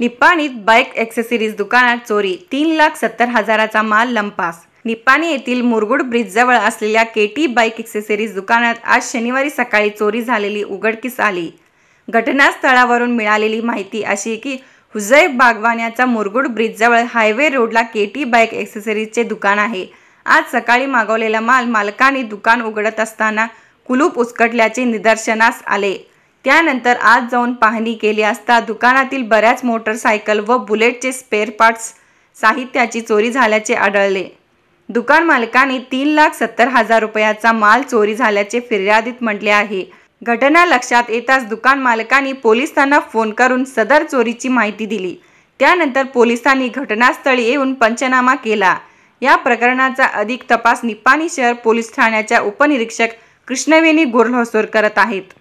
निप्पाणीत bike accessories दुकानात चोरी तीन लाख सत्तर हजाराचा माल लंपास निप्पाणी येथील मुरगुड ब्रिजजवळ असलेल्या केटी बाईक ॲक्सेसरीज दुकानात आज शनिवारी सकाळी चोरी झालेली उघडकीस आली घटनास्थळावरून मिळालेली माहिती अशी की हुजैब बागवान याचा मुरगुड ब्रिजजवळ हायवे रोडला केटी बाईक ॲक्सेसरीजचे दुकान आहे आज सकाळी मागवलेला माल मालकाने दुकान उघडत असताना कुलूप उचकटल्याचे निदर्शनास आले त्यानंतर आज जाऊन पाहणी केली असता दुकानातील बऱ्याच मोटरसायकल व बुलेटचे स्पेअर पार्ट्स साहित्याची चोरी झाल्याचे आढळले दुकान मालकाने तीन लाख सत्तर हजार रुपयाचा माल चोरी झाल्याचे फिर्यादीत म्हटले आहे घटना लक्षात येताच दुकान मालकाने पोलिसांना फोन करून सदर चोरीची माहिती दिली त्यानंतर पोलिसांनी घटनास्थळी येऊन पंचनामा केला या प्रकरणाचा अधिक तपास निपाणी शहर पोलीस ठाण्याच्या उपनिरीक्षक कृष्णवेणी गोरहोसोर करत आहेत